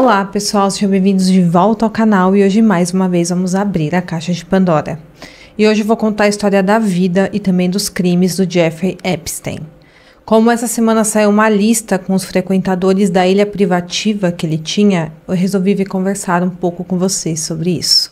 Olá pessoal, sejam bem-vindos de volta ao canal e hoje mais uma vez vamos abrir a caixa de Pandora. E hoje vou contar a história da vida e também dos crimes do Jeffrey Epstein. Como essa semana saiu uma lista com os frequentadores da ilha privativa que ele tinha, eu resolvi vir conversar um pouco com vocês sobre isso.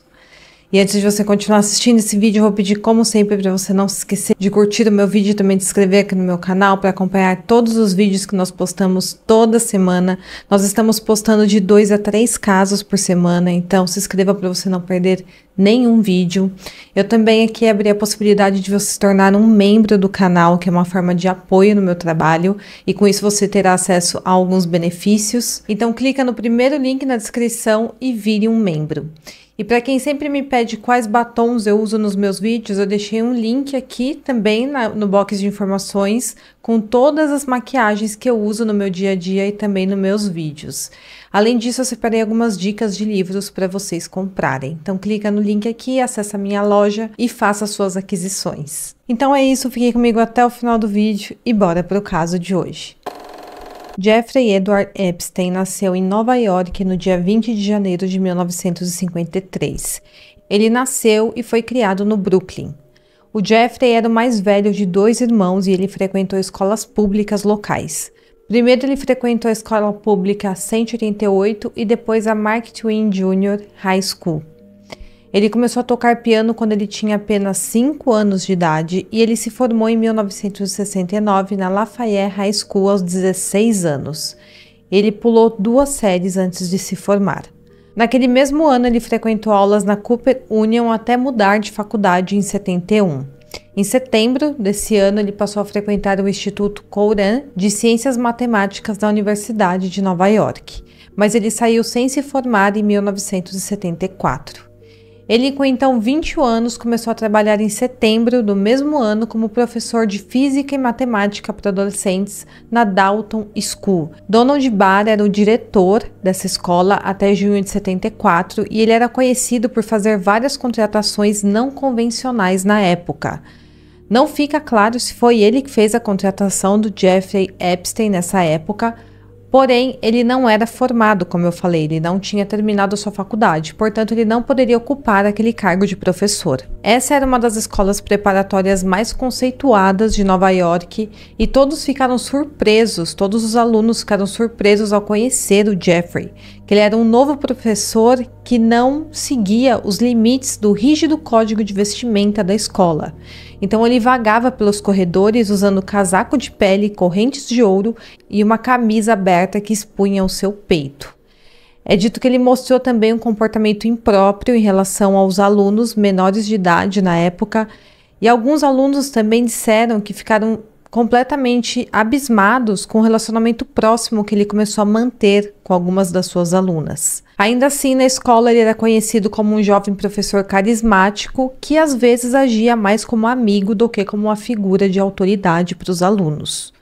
E antes de você continuar assistindo esse vídeo, eu vou pedir como sempre para você não se esquecer de curtir o meu vídeo e também de se inscrever aqui no meu canal para acompanhar todos os vídeos que nós postamos toda semana. Nós estamos postando de dois a três casos por semana, então se inscreva para você não perder nenhum vídeo. Eu também aqui abri a possibilidade de você se tornar um membro do canal, que é uma forma de apoio no meu trabalho, e com isso você terá acesso a alguns benefícios. Então clica no primeiro link na descrição e vire um membro. E para quem sempre me pede quais batons eu uso nos meus vídeos, eu deixei um link aqui também na, no box de informações com todas as maquiagens que eu uso no meu dia a dia e também nos meus vídeos. Além disso, eu separei algumas dicas de livros para vocês comprarem. Então clica no link aqui, acessa a minha loja e faça suas aquisições. Então é isso, fique comigo até o final do vídeo e bora para o caso de hoje. Jeffrey Edward Epstein nasceu em Nova York no dia 20 de janeiro de 1953. Ele nasceu e foi criado no Brooklyn. O Jeffrey era o mais velho de dois irmãos e ele frequentou escolas públicas locais. Primeiro ele frequentou a escola pública 188 e depois a Mark Twain Jr. High School. Ele começou a tocar piano quando ele tinha apenas 5 anos de idade e ele se formou em 1969 na Lafayette High School aos 16 anos. Ele pulou duas séries antes de se formar. Naquele mesmo ano, ele frequentou aulas na Cooper Union até mudar de faculdade em 71. Em setembro desse ano, ele passou a frequentar o Instituto Couran de Ciências Matemáticas da Universidade de Nova York, mas ele saiu sem se formar em 1974. Ele, com então 20 anos, começou a trabalhar em setembro do mesmo ano como professor de física e matemática para adolescentes na Dalton School. Donald Barr era o diretor dessa escola até junho de 74 e ele era conhecido por fazer várias contratações não convencionais na época. Não fica claro se foi ele que fez a contratação do Jeffrey Epstein nessa época, Porém, ele não era formado, como eu falei, ele não tinha terminado sua faculdade, portanto, ele não poderia ocupar aquele cargo de professor. Essa era uma das escolas preparatórias mais conceituadas de Nova York e todos ficaram surpresos, todos os alunos ficaram surpresos ao conhecer o Jeffrey, que ele era um novo professor que não seguia os limites do rígido código de vestimenta da escola. Então ele vagava pelos corredores usando casaco de pele, correntes de ouro e uma camisa aberta que expunha o seu peito. É dito que ele mostrou também um comportamento impróprio em relação aos alunos menores de idade na época, e alguns alunos também disseram que ficaram completamente abismados com o relacionamento próximo que ele começou a manter com algumas das suas alunas. Ainda assim, na escola ele era conhecido como um jovem professor carismático que às vezes agia mais como amigo do que como uma figura de autoridade para os alunos.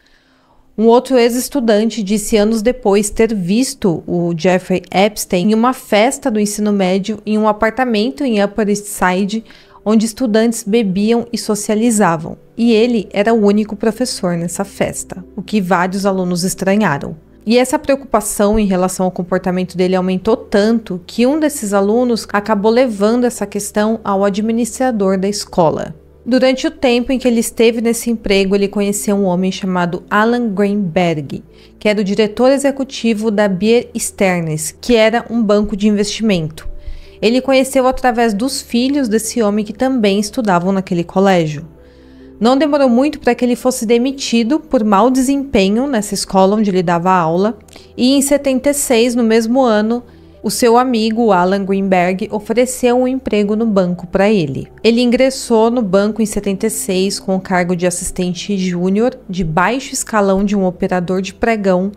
Um outro ex-estudante disse anos depois ter visto o Jeffrey Epstein em uma festa do ensino médio em um apartamento em Upper East Side onde estudantes bebiam e socializavam, e ele era o único professor nessa festa, o que vários alunos estranharam. E essa preocupação em relação ao comportamento dele aumentou tanto que um desses alunos acabou levando essa questão ao administrador da escola. Durante o tempo em que ele esteve nesse emprego, ele conheceu um homem chamado Alan Greenberg, que era o diretor executivo da Bier Sternes, que era um banco de investimento ele conheceu através dos filhos desse homem que também estudavam naquele colégio. Não demorou muito para que ele fosse demitido por mau desempenho nessa escola onde ele dava aula, e em 76, no mesmo ano, o seu amigo Alan Greenberg ofereceu um emprego no banco para ele. Ele ingressou no banco em 76 com o cargo de assistente júnior de baixo escalão de um operador de pregão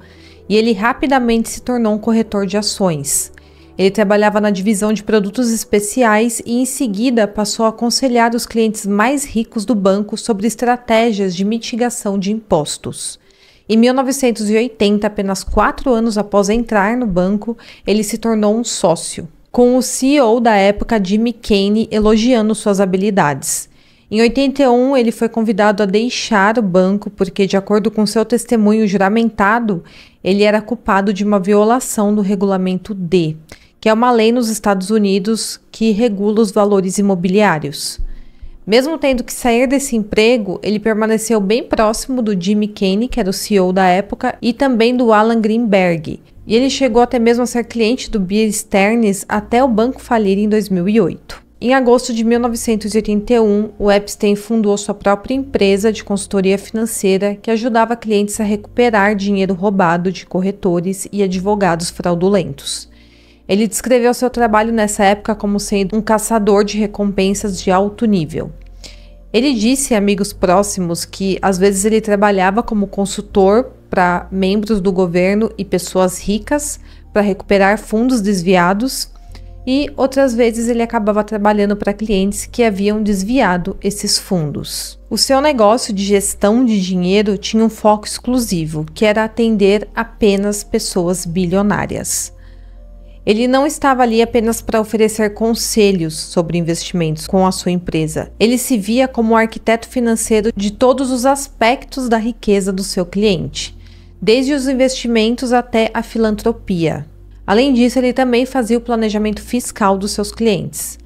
e ele rapidamente se tornou um corretor de ações. Ele trabalhava na divisão de produtos especiais e, em seguida, passou a aconselhar os clientes mais ricos do banco sobre estratégias de mitigação de impostos. Em 1980, apenas quatro anos após entrar no banco, ele se tornou um sócio, com o CEO da época, Jimmy Kane, elogiando suas habilidades. Em 81, ele foi convidado a deixar o banco porque, de acordo com seu testemunho juramentado, ele era culpado de uma violação do regulamento D, que é uma lei nos Estados Unidos que regula os valores imobiliários. Mesmo tendo que sair desse emprego, ele permaneceu bem próximo do Jimmy Kane, que era o CEO da época, e também do Alan Greenberg. E ele chegou até mesmo a ser cliente do Beer Stearns até o banco falir em 2008. Em agosto de 1981, o Epstein fundou sua própria empresa de consultoria financeira que ajudava clientes a recuperar dinheiro roubado de corretores e advogados fraudulentos. Ele descreveu seu trabalho nessa época como sendo um caçador de recompensas de alto nível. Ele disse a amigos próximos que às vezes ele trabalhava como consultor para membros do governo e pessoas ricas para recuperar fundos desviados, e outras vezes ele acabava trabalhando para clientes que haviam desviado esses fundos. O seu negócio de gestão de dinheiro tinha um foco exclusivo, que era atender apenas pessoas bilionárias. Ele não estava ali apenas para oferecer conselhos sobre investimentos com a sua empresa. Ele se via como o arquiteto financeiro de todos os aspectos da riqueza do seu cliente, desde os investimentos até a filantropia. Além disso, ele também fazia o planejamento fiscal dos seus clientes.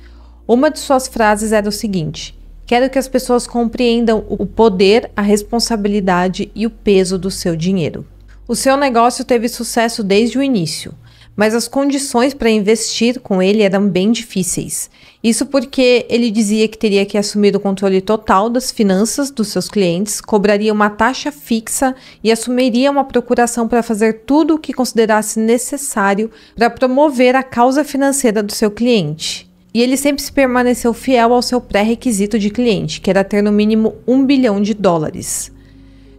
Uma de suas frases era o seguinte: Quero que as pessoas compreendam o poder, a responsabilidade e o peso do seu dinheiro. O seu negócio teve sucesso desde o início mas as condições para investir com ele eram bem difíceis. Isso porque ele dizia que teria que assumir o controle total das finanças dos seus clientes, cobraria uma taxa fixa e assumiria uma procuração para fazer tudo o que considerasse necessário para promover a causa financeira do seu cliente. E ele sempre se permaneceu fiel ao seu pré-requisito de cliente, que era ter no mínimo um bilhão de dólares.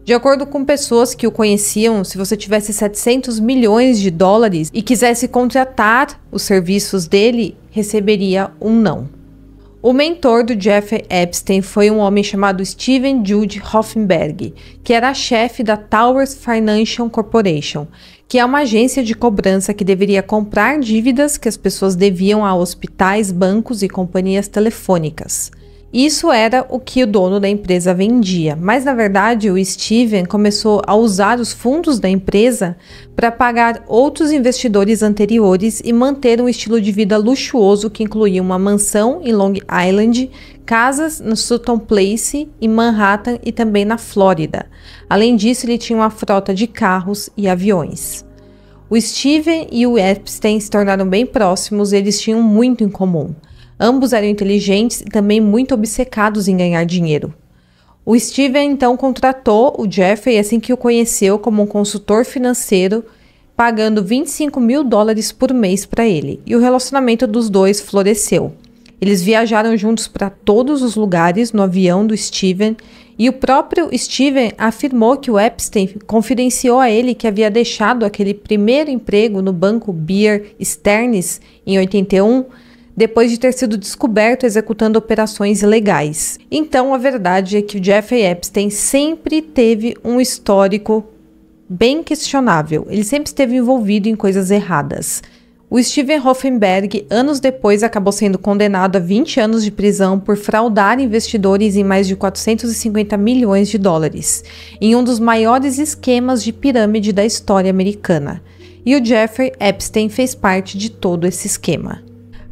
De acordo com pessoas que o conheciam, se você tivesse 700 milhões de dólares e quisesse contratar os serviços dele, receberia um não. O mentor do Jeff Epstein foi um homem chamado Steven Jude Hoffenberg, que era chefe da Towers Financial Corporation, que é uma agência de cobrança que deveria comprar dívidas que as pessoas deviam a hospitais, bancos e companhias telefônicas. Isso era o que o dono da empresa vendia, mas na verdade o Steven começou a usar os fundos da empresa para pagar outros investidores anteriores e manter um estilo de vida luxuoso que incluía uma mansão em Long Island, casas no Sutton Place, em Manhattan e também na Flórida. Além disso, ele tinha uma frota de carros e aviões. O Steven e o Epstein se tornaram bem próximos e eles tinham muito em comum. Ambos eram inteligentes e também muito obcecados em ganhar dinheiro. O Steven então contratou o Jeffrey assim que o conheceu como um consultor financeiro, pagando 25 mil dólares por mês para ele, e o relacionamento dos dois floresceu. Eles viajaram juntos para todos os lugares no avião do Steven, e o próprio Steven afirmou que o Epstein confidenciou a ele que havia deixado aquele primeiro emprego no banco Beer Stearns em 81 depois de ter sido descoberto executando operações ilegais. Então, a verdade é que o Jeffrey Epstein sempre teve um histórico bem questionável. Ele sempre esteve envolvido em coisas erradas. O Steven Hoffenberg, anos depois, acabou sendo condenado a 20 anos de prisão por fraudar investidores em mais de 450 milhões de dólares, em um dos maiores esquemas de pirâmide da história americana. E o Jeffrey Epstein fez parte de todo esse esquema.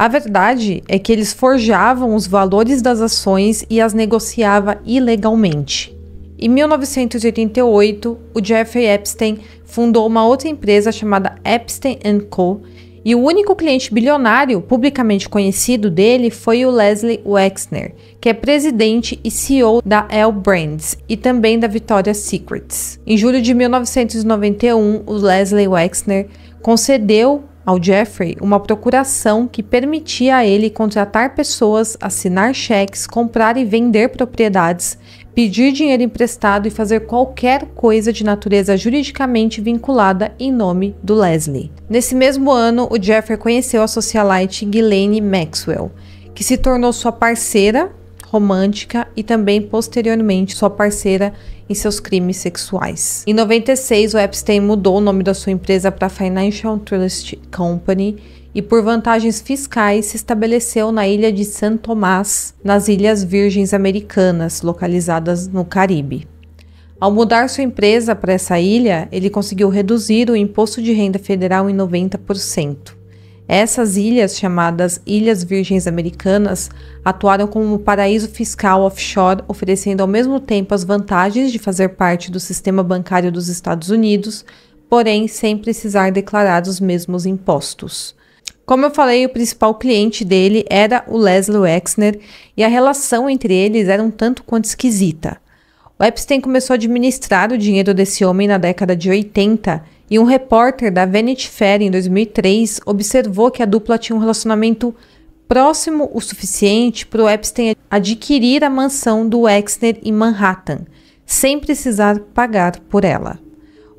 A verdade é que eles forjavam os valores das ações e as negociava ilegalmente. Em 1988, o Jeffrey Epstein fundou uma outra empresa chamada Epstein Co. E o único cliente bilionário publicamente conhecido dele foi o Leslie Wexner, que é presidente e CEO da L Brands e também da Victoria's Secrets. Em julho de 1991, o Leslie Wexner concedeu ao Jeffrey uma procuração que permitia a ele contratar pessoas, assinar cheques, comprar e vender propriedades, pedir dinheiro emprestado e fazer qualquer coisa de natureza juridicamente vinculada em nome do Leslie. Nesse mesmo ano, o Jeffrey conheceu a socialite Ghislaine Maxwell, que se tornou sua parceira romântica e também posteriormente sua parceira e seus crimes sexuais. Em 96, o Epstein mudou o nome da sua empresa para Financial Trust Company e por vantagens fiscais se estabeleceu na ilha de São Tomás, nas Ilhas Virgens Americanas, localizadas no Caribe. Ao mudar sua empresa para essa ilha, ele conseguiu reduzir o imposto de renda federal em 90%. Essas ilhas, chamadas Ilhas Virgens Americanas, atuaram como um paraíso fiscal offshore, oferecendo ao mesmo tempo as vantagens de fazer parte do sistema bancário dos Estados Unidos, porém sem precisar declarar os mesmos impostos. Como eu falei, o principal cliente dele era o Leslie Wexner e a relação entre eles era um tanto quanto esquisita. O Epstein começou a administrar o dinheiro desse homem na década de 80 e um repórter da Vanity Fair em 2003 observou que a dupla tinha um relacionamento próximo o suficiente para o Epstein adquirir a mansão do Exner em Manhattan, sem precisar pagar por ela.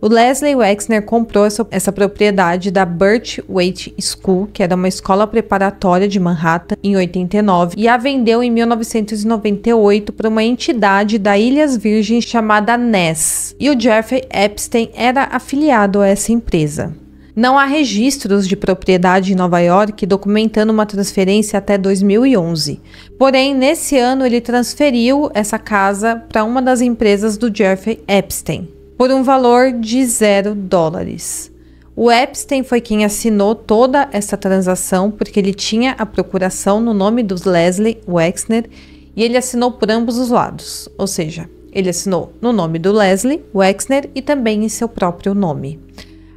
O Leslie Wexner comprou essa, essa propriedade da Waite School, que era uma escola preparatória de Manhattan, em 89, e a vendeu em 1998 para uma entidade da Ilhas Virgens chamada Ness. E o Jeffrey Epstein era afiliado a essa empresa. Não há registros de propriedade em Nova York documentando uma transferência até 2011. Porém, nesse ano ele transferiu essa casa para uma das empresas do Jeffrey Epstein por um valor de zero dólares. O Epstein foi quem assinou toda essa transação porque ele tinha a procuração no nome dos Leslie Wexner e ele assinou por ambos os lados, ou seja, ele assinou no nome do Leslie Wexner e também em seu próprio nome.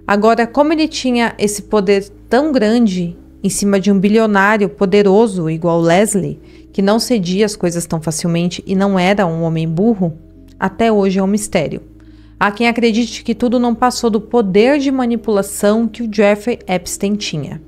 Agora, como ele tinha esse poder tão grande em cima de um bilionário poderoso igual Leslie, que não cedia as coisas tão facilmente e não era um homem burro, até hoje é um mistério. Há quem acredite que tudo não passou do poder de manipulação que o Jeffrey Epstein tinha.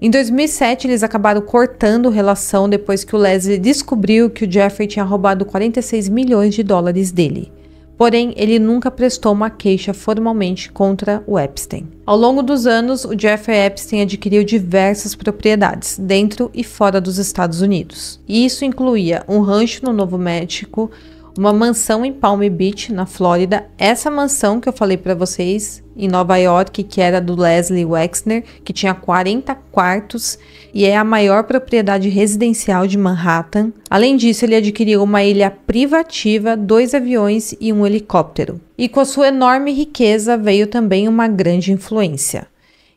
Em 2007, eles acabaram cortando relação depois que o Leslie descobriu que o Jeffrey tinha roubado 46 milhões de dólares dele. Porém, ele nunca prestou uma queixa formalmente contra o Epstein. Ao longo dos anos, o Jeffrey Epstein adquiriu diversas propriedades, dentro e fora dos Estados Unidos. E isso incluía um rancho no Novo México, uma mansão em Palm Beach, na Flórida. Essa mansão que eu falei para vocês em Nova York, que era do Leslie Wexner, que tinha 40 quartos e é a maior propriedade residencial de Manhattan. Além disso, ele adquiriu uma ilha privativa, dois aviões e um helicóptero. E com a sua enorme riqueza veio também uma grande influência.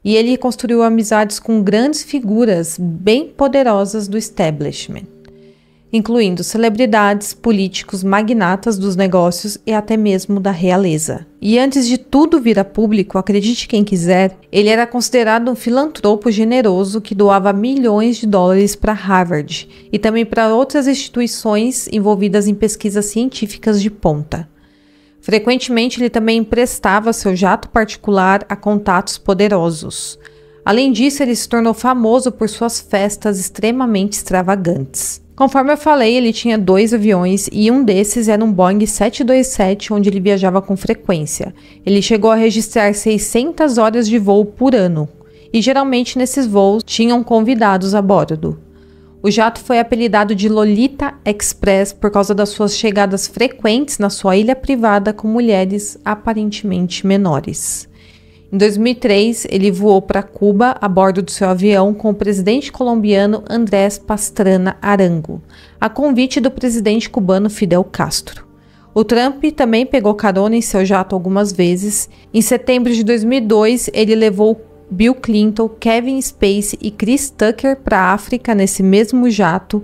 E ele construiu amizades com grandes figuras bem poderosas do establishment incluindo celebridades, políticos, magnatas dos negócios e até mesmo da realeza. E antes de tudo vir a público, acredite quem quiser, ele era considerado um filantropo generoso que doava milhões de dólares para Harvard e também para outras instituições envolvidas em pesquisas científicas de ponta. Frequentemente, ele também emprestava seu jato particular a contatos poderosos. Além disso, ele se tornou famoso por suas festas extremamente extravagantes. Conforme eu falei, ele tinha dois aviões e um desses era um Boeing 727, onde ele viajava com frequência. Ele chegou a registrar 600 horas de voo por ano, e geralmente nesses voos tinham convidados a bordo. O jato foi apelidado de Lolita Express por causa das suas chegadas frequentes na sua ilha privada com mulheres aparentemente menores. Em 2003, ele voou para Cuba a bordo do seu avião com o presidente colombiano Andrés Pastrana Arango, a convite do presidente cubano Fidel Castro. O Trump também pegou carona em seu jato algumas vezes. Em setembro de 2002, ele levou Bill Clinton, Kevin Spacey e Chris Tucker para a África nesse mesmo jato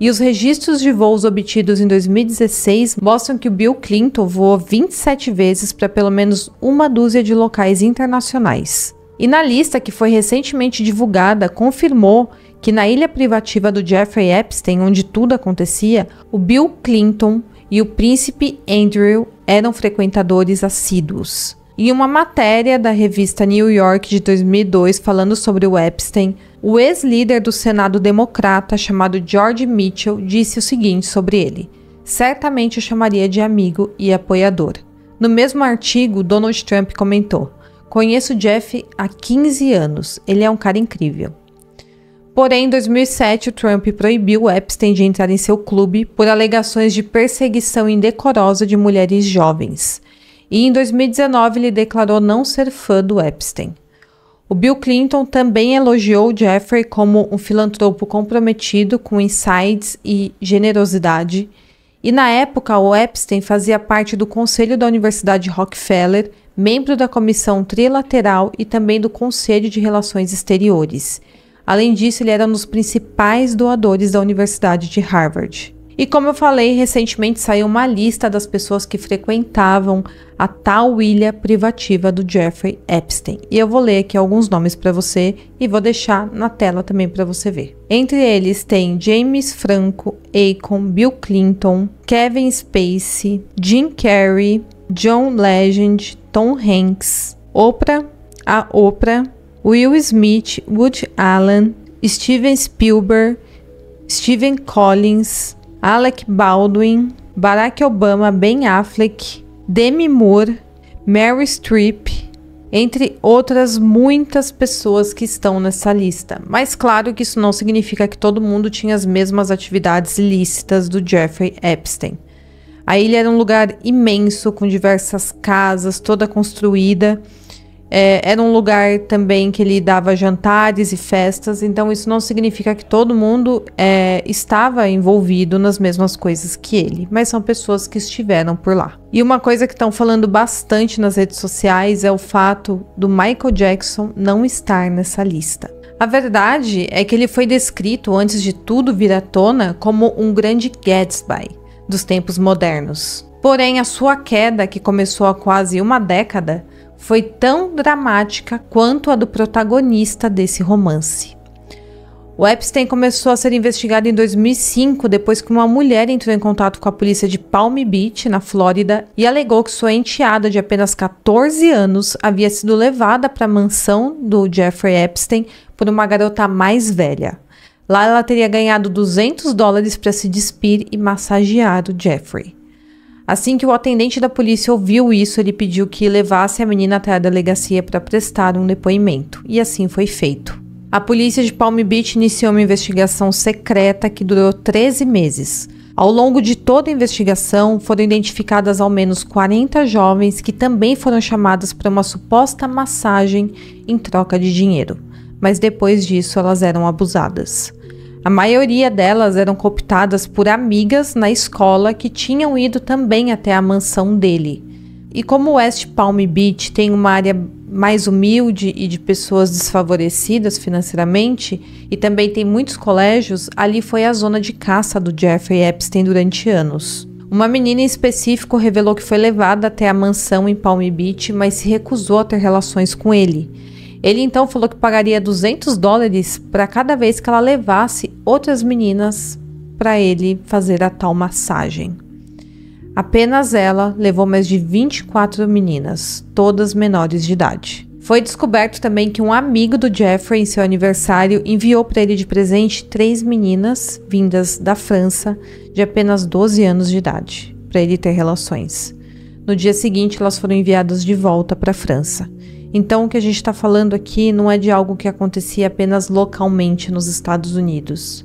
e os registros de voos obtidos em 2016 mostram que o Bill Clinton voou 27 vezes para pelo menos uma dúzia de locais internacionais. E na lista que foi recentemente divulgada, confirmou que na ilha privativa do Jeffrey Epstein, onde tudo acontecia, o Bill Clinton e o príncipe Andrew eram frequentadores assíduos. Em uma matéria da revista New York de 2002 falando sobre o Epstein, o ex-líder do Senado Democrata, chamado George Mitchell, disse o seguinte sobre ele: certamente o chamaria de amigo e apoiador. No mesmo artigo, Donald Trump comentou: Conheço Jeff há 15 anos, ele é um cara incrível. Porém, em 2007, o Trump proibiu Epstein de entrar em seu clube por alegações de perseguição indecorosa de mulheres jovens. E em 2019, ele declarou não ser fã do Epstein. O Bill Clinton também elogiou Jeffrey como um filantropo comprometido com insights e generosidade, e na época o Epstein fazia parte do conselho da Universidade Rockefeller, membro da comissão trilateral e também do Conselho de Relações Exteriores. Além disso, ele era um dos principais doadores da Universidade de Harvard. E como eu falei, recentemente saiu uma lista das pessoas que frequentavam a tal ilha privativa do Jeffrey Epstein. E eu vou ler aqui alguns nomes para você e vou deixar na tela também para você ver. Entre eles tem James Franco, Akon, Bill Clinton, Kevin Spacey, Jim Carrey, John Legend, Tom Hanks, Oprah, a Oprah, Will Smith, Woody Allen, Steven Spielberg, Steven Collins, Alec Baldwin, Barack Obama, Ben Affleck, Demi Moore, Mary Streep, entre outras muitas pessoas que estão nessa lista. Mas claro que isso não significa que todo mundo tinha as mesmas atividades ilícitas do Jeffrey Epstein. A ilha era um lugar imenso, com diversas casas, toda construída é, era é um lugar também que ele dava jantares e festas, então isso não significa que todo mundo é, estava envolvido nas mesmas coisas que ele, mas são pessoas que estiveram por lá. E uma coisa que estão falando bastante nas redes sociais é o fato do Michael Jackson não estar nessa lista. A verdade é que ele foi descrito, antes de tudo vir à tona, como um grande Gatsby dos tempos modernos. Porém, a sua queda, que começou há quase uma década, foi tão dramática quanto a do protagonista desse romance. O Epstein começou a ser investigado em 2005 depois que uma mulher entrou em contato com a polícia de Palm Beach, na Flórida, e alegou que sua enteada de apenas 14 anos havia sido levada para a mansão do Jeffrey Epstein por uma garota mais velha. Lá ela teria ganhado 200 dólares para se despir e massagear o Jeffrey. Assim que o atendente da polícia ouviu isso, ele pediu que levasse a menina até a delegacia para prestar um depoimento, e assim foi feito. A polícia de Palm Beach iniciou uma investigação secreta que durou 13 meses. Ao longo de toda a investigação, foram identificadas ao menos 40 jovens que também foram chamadas para uma suposta massagem em troca de dinheiro, mas depois disso elas eram abusadas. A maioria delas eram cooptadas por amigas na escola que tinham ido também até a mansão dele. E como West Palm Beach tem uma área mais humilde e de pessoas desfavorecidas financeiramente, e também tem muitos colégios, ali foi a zona de caça do Jeffrey Epstein durante anos. Uma menina em específico revelou que foi levada até a mansão em Palm Beach, mas se recusou a ter relações com ele. Ele então falou que pagaria 200 dólares para cada vez que ela levasse outras meninas para ele fazer a tal massagem. Apenas ela levou mais de 24 meninas, todas menores de idade. Foi descoberto também que um amigo do Jeffrey, em seu aniversário, enviou para ele de presente três meninas vindas da França de apenas 12 anos de idade, para ele ter relações. No dia seguinte, elas foram enviadas de volta para a França. Então, o que a gente está falando aqui não é de algo que acontecia apenas localmente nos Estados Unidos.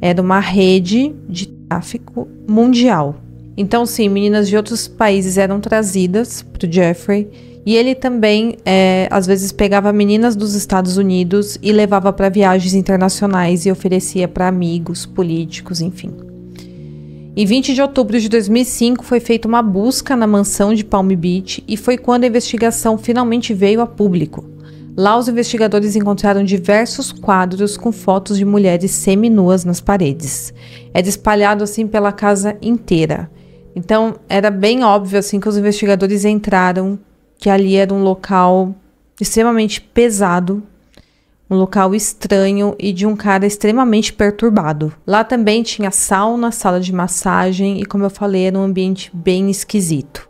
É Era uma rede de tráfico mundial. Então, sim, meninas de outros países eram trazidas para o Jeffrey. E ele também, é, às vezes, pegava meninas dos Estados Unidos e levava para viagens internacionais e oferecia para amigos, políticos, enfim. Em 20 de outubro de 2005 foi feita uma busca na mansão de Palm Beach e foi quando a investigação finalmente veio a público. Lá os investigadores encontraram diversos quadros com fotos de mulheres seminuas nas paredes. Era é espalhado assim pela casa inteira. Então era bem óbvio assim que os investigadores entraram que ali era um local extremamente pesado um local estranho e de um cara extremamente perturbado. Lá também tinha sauna, sala de massagem e, como eu falei, era um ambiente bem esquisito.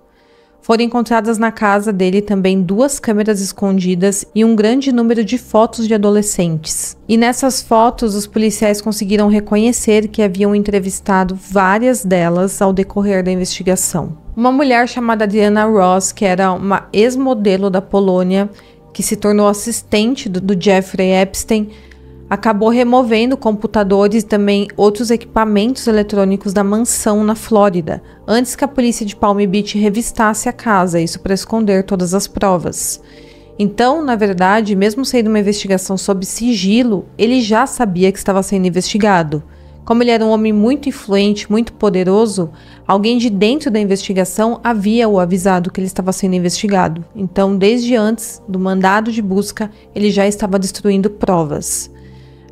Foram encontradas na casa dele também duas câmeras escondidas e um grande número de fotos de adolescentes. E nessas fotos, os policiais conseguiram reconhecer que haviam entrevistado várias delas ao decorrer da investigação. Uma mulher chamada Diana Ross, que era uma ex-modelo da Polônia, que se tornou assistente do, do Jeffrey Epstein, acabou removendo computadores e também outros equipamentos eletrônicos da mansão na Flórida, antes que a polícia de Palm Beach revistasse a casa, isso para esconder todas as provas. Então, na verdade, mesmo sendo uma investigação sob sigilo, ele já sabia que estava sendo investigado. Como ele era um homem muito influente, muito poderoso, alguém de dentro da investigação havia o avisado que ele estava sendo investigado. Então, desde antes do mandado de busca, ele já estava destruindo provas.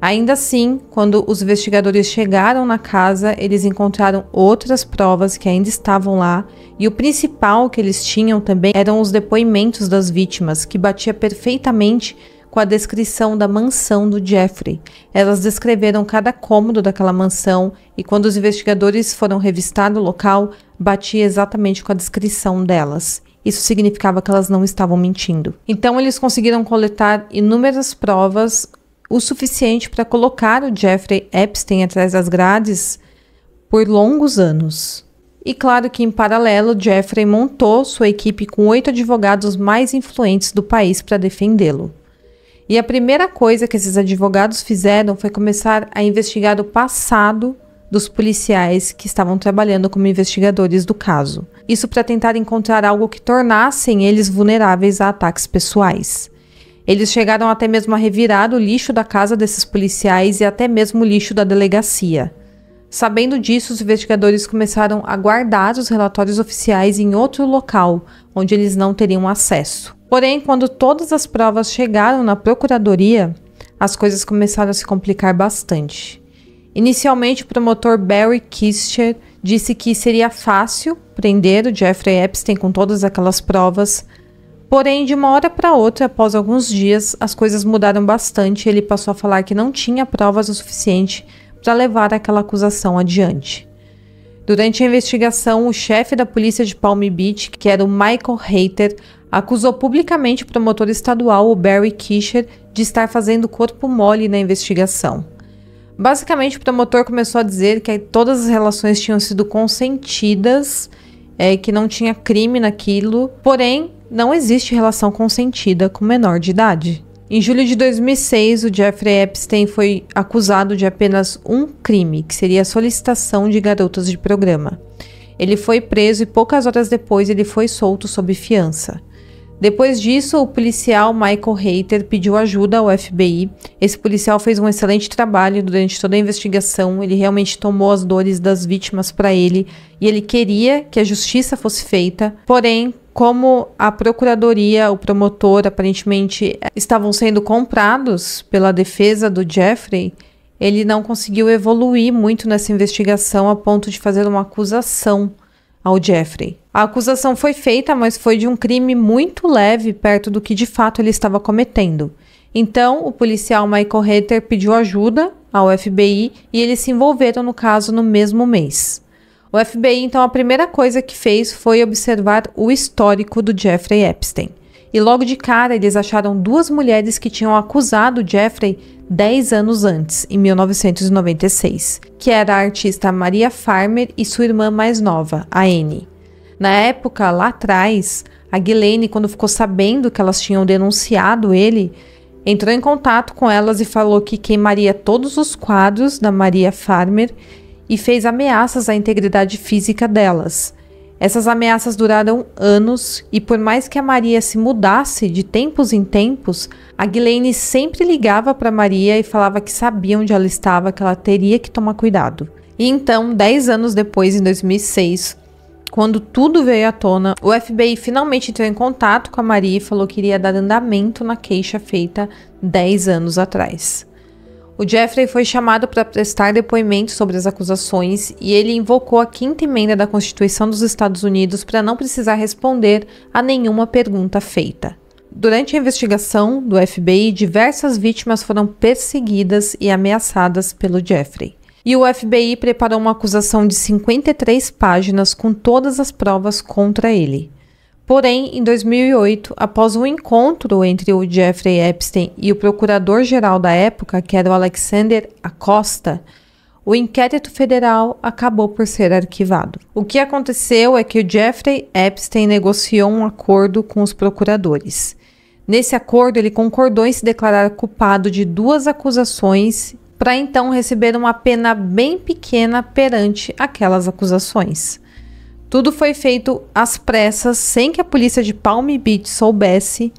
Ainda assim, quando os investigadores chegaram na casa, eles encontraram outras provas que ainda estavam lá, e o principal que eles tinham também eram os depoimentos das vítimas, que batia perfeitamente com a descrição da mansão do Jeffrey. Elas descreveram cada cômodo daquela mansão e quando os investigadores foram revistar o local, batia exatamente com a descrição delas. Isso significava que elas não estavam mentindo. Então eles conseguiram coletar inúmeras provas o suficiente para colocar o Jeffrey Epstein atrás das grades por longos anos. E claro que, em paralelo, Jeffrey montou sua equipe com oito advogados mais influentes do país para defendê-lo. E a primeira coisa que esses advogados fizeram foi começar a investigar o passado dos policiais que estavam trabalhando como investigadores do caso. Isso para tentar encontrar algo que tornassem eles vulneráveis a ataques pessoais. Eles chegaram até mesmo a revirar o lixo da casa desses policiais e até mesmo o lixo da delegacia. Sabendo disso, os investigadores começaram a guardar os relatórios oficiais em outro local, onde eles não teriam acesso. Porém, quando todas as provas chegaram na procuradoria, as coisas começaram a se complicar bastante. Inicialmente, o promotor Barry Kister disse que seria fácil prender o Jeffrey Epstein com todas aquelas provas. Porém, de uma hora para outra, após alguns dias, as coisas mudaram bastante e ele passou a falar que não tinha provas o suficiente para levar aquela acusação adiante. Durante a investigação, o chefe da polícia de Palm Beach, que era o Michael Hayter, acusou publicamente o promotor estadual, o Barry Kischer, de estar fazendo corpo mole na investigação. Basicamente, o promotor começou a dizer que todas as relações tinham sido consentidas, é, que não tinha crime naquilo, porém, não existe relação consentida com menor de idade. Em julho de 2006, o Jeffrey Epstein foi acusado de apenas um crime, que seria a solicitação de garotas de programa. Ele foi preso e poucas horas depois ele foi solto sob fiança. Depois disso, o policial Michael Reiter pediu ajuda ao FBI. Esse policial fez um excelente trabalho durante toda a investigação, ele realmente tomou as dores das vítimas para ele e ele queria que a justiça fosse feita. Porém, como a procuradoria, o promotor aparentemente estavam sendo comprados pela defesa do Jeffrey, ele não conseguiu evoluir muito nessa investigação a ponto de fazer uma acusação ao Jeffrey. A acusação foi feita, mas foi de um crime muito leve perto do que de fato ele estava cometendo. Então, o policial Michael Reiter pediu ajuda ao FBI e eles se envolveram no caso no mesmo mês. O FBI, então, a primeira coisa que fez foi observar o histórico do Jeffrey Epstein e logo de cara eles acharam duas mulheres que tinham acusado Jeffrey 10 anos antes, em 1996, que era a artista Maria Farmer e sua irmã mais nova, a Anne. Na época, lá atrás, a Ghislaine, quando ficou sabendo que elas tinham denunciado ele, entrou em contato com elas e falou que queimaria todos os quadros da Maria Farmer e fez ameaças à integridade física delas. Essas ameaças duraram anos e, por mais que a Maria se mudasse de tempos em tempos, a Guilene sempre ligava para Maria e falava que sabia onde ela estava, que ela teria que tomar cuidado. E então, 10 anos depois, em 2006, quando tudo veio à tona, o FBI finalmente entrou em contato com a Maria e falou que iria dar andamento na queixa feita 10 anos atrás. O Jeffrey foi chamado para prestar depoimento sobre as acusações e ele invocou a quinta emenda da Constituição dos Estados Unidos para não precisar responder a nenhuma pergunta feita. Durante a investigação do FBI, diversas vítimas foram perseguidas e ameaçadas pelo Jeffrey. E o FBI preparou uma acusação de 53 páginas com todas as provas contra ele. Porém, em 2008, após um encontro entre o Jeffrey Epstein e o procurador-geral da época, que era o Alexander Acosta, o inquérito federal acabou por ser arquivado. O que aconteceu é que o Jeffrey Epstein negociou um acordo com os procuradores. Nesse acordo, ele concordou em se declarar culpado de duas acusações para então receber uma pena bem pequena perante aquelas acusações. Tudo foi feito às pressas, sem que a polícia de Palm Beach soubesse,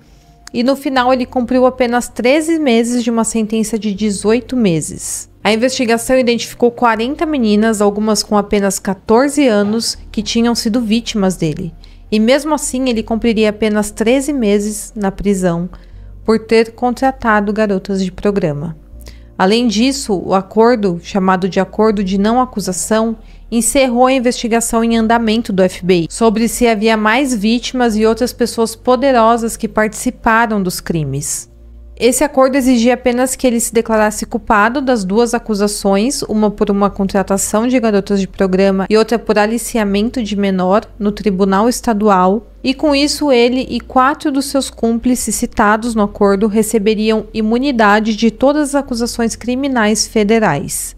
e no final ele cumpriu apenas 13 meses de uma sentença de 18 meses. A investigação identificou 40 meninas, algumas com apenas 14 anos, que tinham sido vítimas dele. E mesmo assim, ele cumpriria apenas 13 meses na prisão por ter contratado garotas de programa. Além disso, o acordo, chamado de Acordo de Não Acusação, encerrou a investigação em andamento do FBI sobre se havia mais vítimas e outras pessoas poderosas que participaram dos crimes. Esse acordo exigia apenas que ele se declarasse culpado das duas acusações, uma por uma contratação de garotas de programa e outra por aliciamento de menor no tribunal estadual, e com isso ele e quatro dos seus cúmplices citados no acordo receberiam imunidade de todas as acusações criminais federais.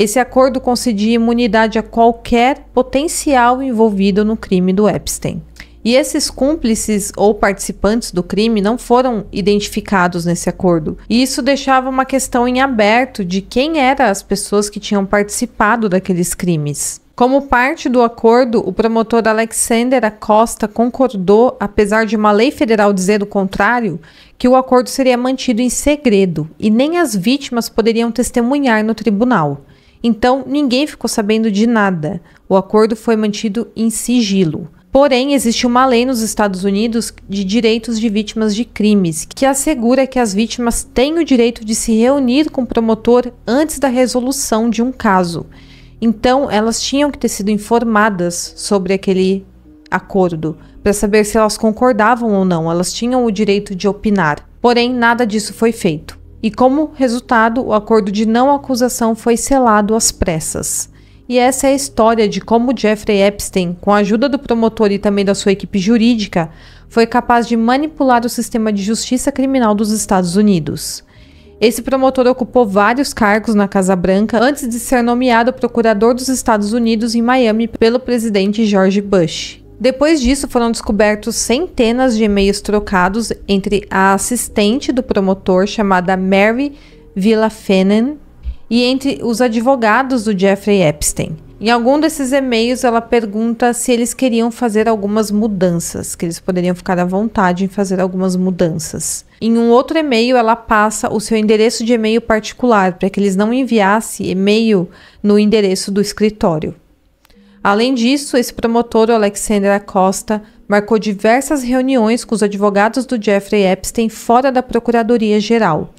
Esse acordo concedia imunidade a qualquer potencial envolvido no crime do Epstein. E esses cúmplices ou participantes do crime não foram identificados nesse acordo. E isso deixava uma questão em aberto de quem eram as pessoas que tinham participado daqueles crimes. Como parte do acordo, o promotor Alexander Acosta concordou, apesar de uma lei federal dizer o contrário, que o acordo seria mantido em segredo e nem as vítimas poderiam testemunhar no tribunal. Então, ninguém ficou sabendo de nada. O acordo foi mantido em sigilo. Porém, existe uma lei nos Estados Unidos de direitos de vítimas de crimes, que assegura que as vítimas têm o direito de se reunir com o promotor antes da resolução de um caso. Então, elas tinham que ter sido informadas sobre aquele acordo, para saber se elas concordavam ou não, elas tinham o direito de opinar. Porém, nada disso foi feito. E como resultado, o acordo de não acusação foi selado às pressas. E essa é a história de como Jeffrey Epstein, com a ajuda do promotor e também da sua equipe jurídica, foi capaz de manipular o sistema de justiça criminal dos Estados Unidos. Esse promotor ocupou vários cargos na Casa Branca antes de ser nomeado procurador dos Estados Unidos em Miami pelo presidente George Bush. Depois disso, foram descobertos centenas de e-mails trocados entre a assistente do promotor, chamada Mary Villafenen, e entre os advogados do Jeffrey Epstein. Em algum desses e-mails, ela pergunta se eles queriam fazer algumas mudanças, que eles poderiam ficar à vontade em fazer algumas mudanças. Em um outro e-mail, ela passa o seu endereço de e-mail particular para que eles não enviassem e-mail no endereço do escritório. Além disso, esse promotor, Alexander Acosta, marcou diversas reuniões com os advogados do Jeffrey Epstein fora da Procuradoria-Geral.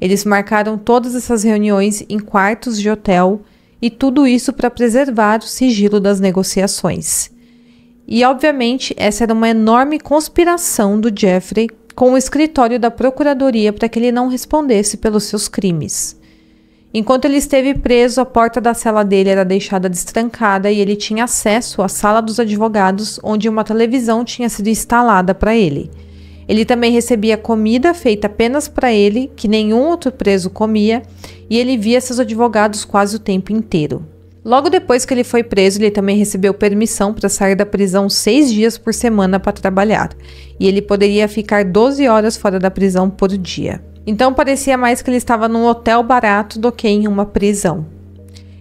Eles marcaram todas essas reuniões em quartos de hotel e tudo isso para preservar o sigilo das negociações. E obviamente, essa era uma enorme conspiração do Jeffrey com o escritório da Procuradoria para que ele não respondesse pelos seus crimes. Enquanto ele esteve preso, a porta da cela dele era deixada destrancada e ele tinha acesso à sala dos advogados, onde uma televisão tinha sido instalada para ele. Ele também recebia comida feita apenas para ele, que nenhum outro preso comia, e ele via seus advogados quase o tempo inteiro. Logo depois que ele foi preso, ele também recebeu permissão para sair da prisão seis dias por semana para trabalhar, e ele poderia ficar 12 horas fora da prisão por dia. Então parecia mais que ele estava num hotel barato do que em uma prisão.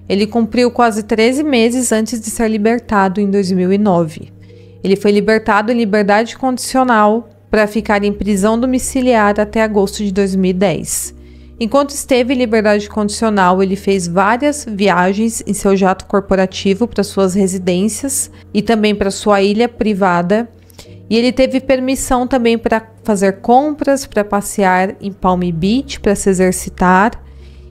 Ele cumpriu quase 13 meses antes de ser libertado em 2009. Ele foi libertado em liberdade condicional para ficar em prisão domiciliar até agosto de 2010. Enquanto esteve em liberdade condicional, ele fez várias viagens em seu jato corporativo para suas residências e também para sua ilha privada e ele teve permissão também para fazer compras, para passear em Palm Beach, para se exercitar.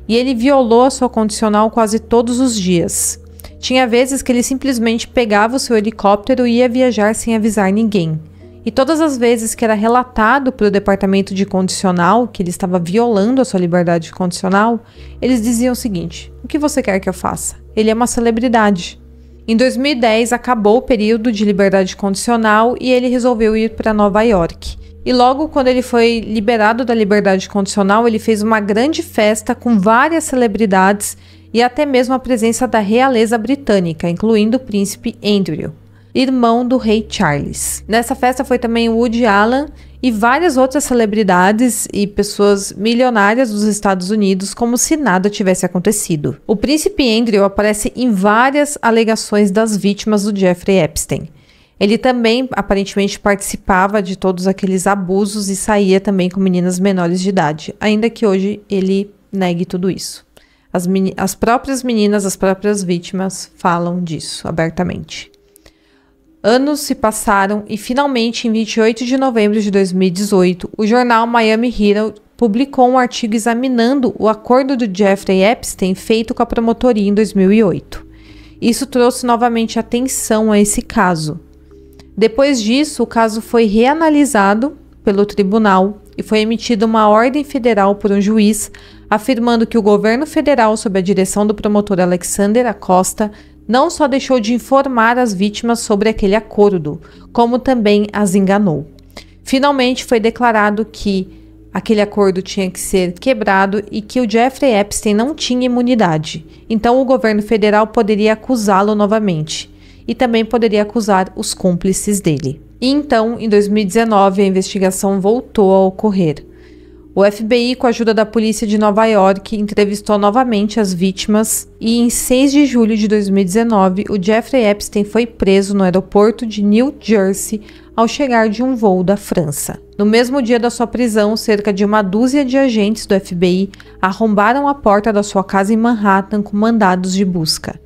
E ele violou a sua condicional quase todos os dias. Tinha vezes que ele simplesmente pegava o seu helicóptero e ia viajar sem avisar ninguém. E todas as vezes que era relatado para o departamento de condicional que ele estava violando a sua liberdade condicional, eles diziam o seguinte: O que você quer que eu faça? Ele é uma celebridade. Em 2010, acabou o período de liberdade condicional e ele resolveu ir para Nova York. E logo quando ele foi liberado da liberdade condicional, ele fez uma grande festa com várias celebridades e até mesmo a presença da realeza britânica, incluindo o príncipe Andrew irmão do rei Charles. Nessa festa foi também Woody Allen e várias outras celebridades e pessoas milionárias dos Estados Unidos, como se nada tivesse acontecido. O príncipe Andrew aparece em várias alegações das vítimas do Jeffrey Epstein. Ele também aparentemente participava de todos aqueles abusos e saía também com meninas menores de idade, ainda que hoje ele negue tudo isso. As, as próprias meninas, as próprias vítimas falam disso abertamente. Anos se passaram e finalmente, em 28 de novembro de 2018, o jornal Miami Herald publicou um artigo examinando o acordo do Jeffrey Epstein feito com a promotoria em 2008. Isso trouxe novamente atenção a esse caso. Depois disso, o caso foi reanalisado pelo tribunal e foi emitida uma ordem federal por um juiz afirmando que o governo federal, sob a direção do promotor Alexander Acosta, não só deixou de informar as vítimas sobre aquele acordo, como também as enganou. Finalmente foi declarado que aquele acordo tinha que ser quebrado e que o Jeffrey Epstein não tinha imunidade. Então o governo federal poderia acusá-lo novamente e também poderia acusar os cúmplices dele. E então, em 2019, a investigação voltou a ocorrer. O FBI, com a ajuda da polícia de Nova York, entrevistou novamente as vítimas e, em 6 de julho de 2019, o Jeffrey Epstein foi preso no aeroporto de New Jersey ao chegar de um voo da França. No mesmo dia da sua prisão, cerca de uma dúzia de agentes do FBI arrombaram a porta da sua casa em Manhattan com mandados de busca.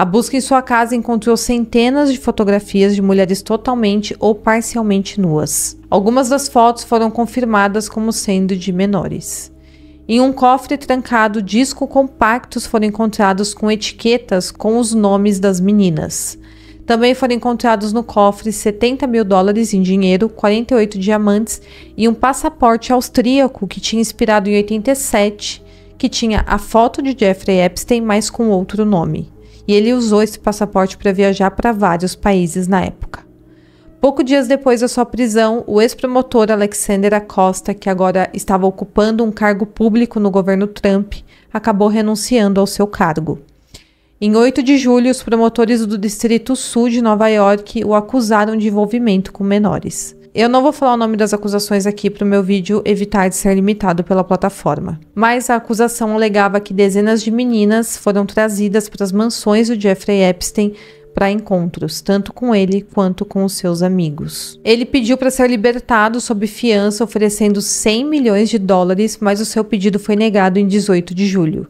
A busca em sua casa encontrou centenas de fotografias de mulheres totalmente ou parcialmente nuas. Algumas das fotos foram confirmadas como sendo de menores. Em um cofre trancado, discos compactos foram encontrados com etiquetas com os nomes das meninas. Também foram encontrados no cofre 70 mil dólares em dinheiro, 48 diamantes e um passaporte austríaco que tinha inspirado em 87, que tinha a foto de Jeffrey Epstein, mas com outro nome e ele usou esse passaporte para viajar para vários países na época. Pouco dias depois da sua prisão, o ex-promotor Alexander Acosta, que agora estava ocupando um cargo público no governo Trump, acabou renunciando ao seu cargo. Em 8 de julho, os promotores do Distrito Sul de Nova York o acusaram de envolvimento com menores. Eu não vou falar o nome das acusações aqui para o meu vídeo evitar de ser limitado pela plataforma. Mas a acusação alegava que dezenas de meninas foram trazidas para as mansões do Jeffrey Epstein para encontros, tanto com ele quanto com os seus amigos. Ele pediu para ser libertado sob fiança, oferecendo 100 milhões de dólares, mas o seu pedido foi negado em 18 de julho.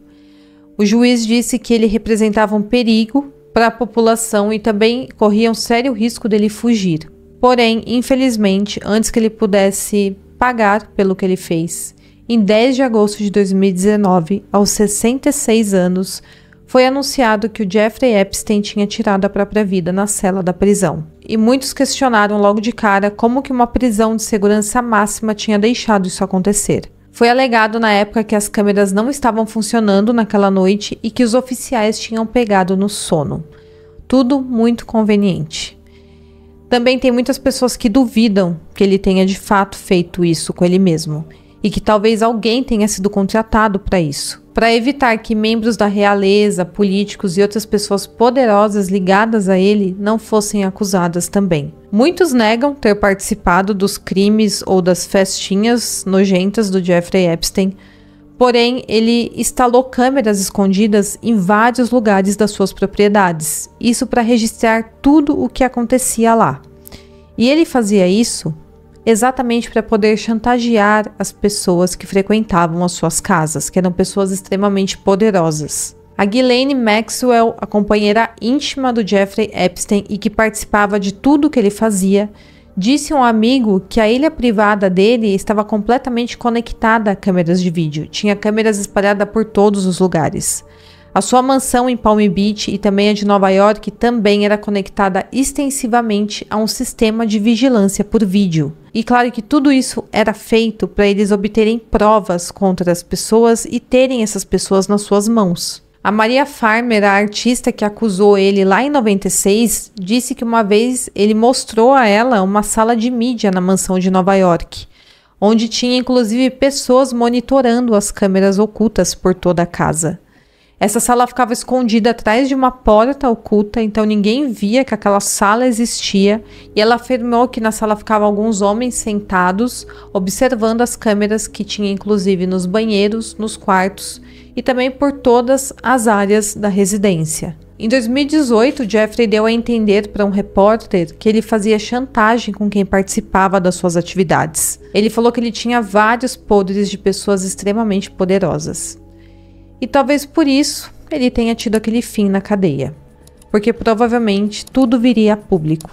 O juiz disse que ele representava um perigo para a população e também corria um sério risco dele fugir. Porém, infelizmente, antes que ele pudesse pagar pelo que ele fez, em 10 de agosto de 2019, aos 66 anos, foi anunciado que o Jeffrey Epstein tinha tirado a própria vida na cela da prisão. E muitos questionaram logo de cara como que uma prisão de segurança máxima tinha deixado isso acontecer. Foi alegado na época que as câmeras não estavam funcionando naquela noite e que os oficiais tinham pegado no sono. Tudo muito conveniente. Também tem muitas pessoas que duvidam que ele tenha de fato feito isso com ele mesmo e que talvez alguém tenha sido contratado para isso. Para evitar que membros da realeza, políticos e outras pessoas poderosas ligadas a ele não fossem acusadas também. Muitos negam ter participado dos crimes ou das festinhas nojentas do Jeffrey Epstein, Porém, ele instalou câmeras escondidas em vários lugares das suas propriedades, isso para registrar tudo o que acontecia lá. E ele fazia isso exatamente para poder chantagear as pessoas que frequentavam as suas casas, que eram pessoas extremamente poderosas. A Ghislaine Maxwell, a companheira íntima do Jeffrey Epstein e que participava de tudo o que ele fazia, Disse um amigo que a ilha privada dele estava completamente conectada a câmeras de vídeo, tinha câmeras espalhadas por todos os lugares. A sua mansão em Palm Beach e também a de Nova York também era conectada extensivamente a um sistema de vigilância por vídeo. E claro que tudo isso era feito para eles obterem provas contra as pessoas e terem essas pessoas nas suas mãos. A Maria Farmer, a artista que acusou ele lá em 96, disse que uma vez ele mostrou a ela uma sala de mídia na mansão de Nova York, onde tinha inclusive pessoas monitorando as câmeras ocultas por toda a casa. Essa sala ficava escondida atrás de uma porta oculta, então ninguém via que aquela sala existia, e ela afirmou que na sala ficavam alguns homens sentados, observando as câmeras que tinha inclusive nos banheiros, nos quartos e também por todas as áreas da residência. Em 2018, Jeffrey deu a entender para um repórter que ele fazia chantagem com quem participava das suas atividades. Ele falou que ele tinha vários podres de pessoas extremamente poderosas. E talvez por isso ele tenha tido aquele fim na cadeia, porque provavelmente tudo viria a público.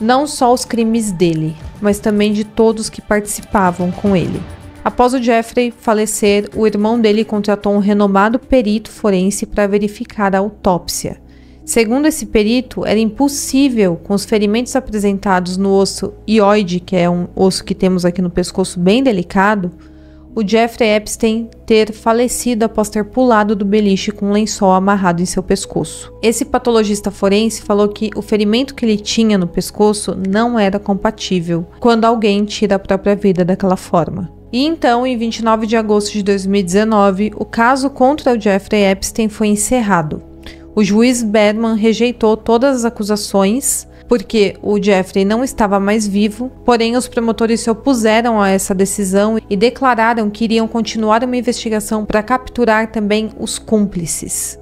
Não só os crimes dele, mas também de todos que participavam com ele. Após o Jeffrey falecer, o irmão dele contratou um renomado perito forense para verificar a autópsia. Segundo esse perito, era impossível, com os ferimentos apresentados no osso ioide, que é um osso que temos aqui no pescoço bem delicado, o Jeffrey Epstein ter falecido após ter pulado do beliche com um lençol amarrado em seu pescoço. Esse patologista forense falou que o ferimento que ele tinha no pescoço não era compatível quando alguém tira a própria vida daquela forma. E então, em 29 de agosto de 2019, o caso contra o Jeffrey Epstein foi encerrado. O juiz Berman rejeitou todas as acusações, porque o Jeffrey não estava mais vivo, porém os promotores se opuseram a essa decisão e declararam que iriam continuar uma investigação para capturar também os cúmplices.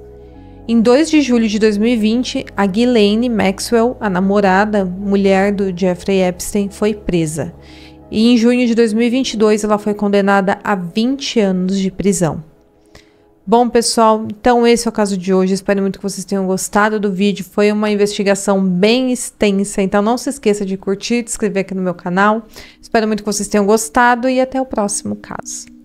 Em 2 de julho de 2020, a Ghislaine Maxwell, a namorada, mulher do Jeffrey Epstein, foi presa e em junho de 2022 ela foi condenada a 20 anos de prisão. Bom, pessoal, então esse é o caso de hoje. Espero muito que vocês tenham gostado do vídeo. Foi uma investigação bem extensa, então não se esqueça de curtir, de se inscrever aqui no meu canal. Espero muito que vocês tenham gostado e até o próximo caso.